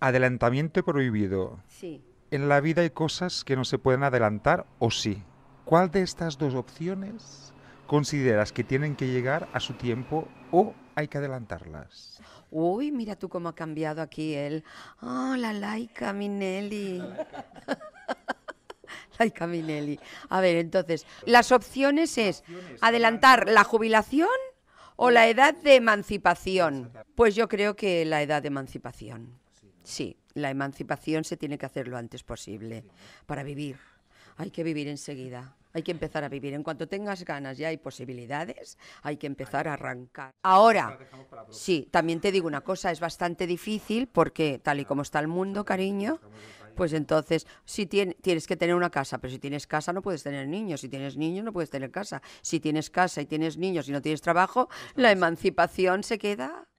Adelantamiento prohibido. Sí. En la vida hay cosas que no se pueden adelantar o sí. ¿Cuál de estas dos opciones consideras que tienen que llegar a su tiempo o hay que adelantarlas? Uy, mira tú cómo ha cambiado aquí él. Oh, la laica, Minelli. A ver, entonces, las opciones es adelantar la jubilación o la edad de emancipación. Pues yo creo que la edad de emancipación. Sí, la emancipación se tiene que hacer lo antes posible para vivir. Hay que vivir enseguida. Hay que empezar a vivir. En cuanto tengas ganas y hay posibilidades, hay que empezar a arrancar. Ahora, sí, también te digo una cosa, es bastante difícil porque tal y como está el mundo, cariño, pues entonces, si tienes que tener una casa, pero si tienes casa no puedes tener niños, si tienes niños no puedes tener casa, si tienes casa y tienes niños y no tienes trabajo, pues la emancipación se queda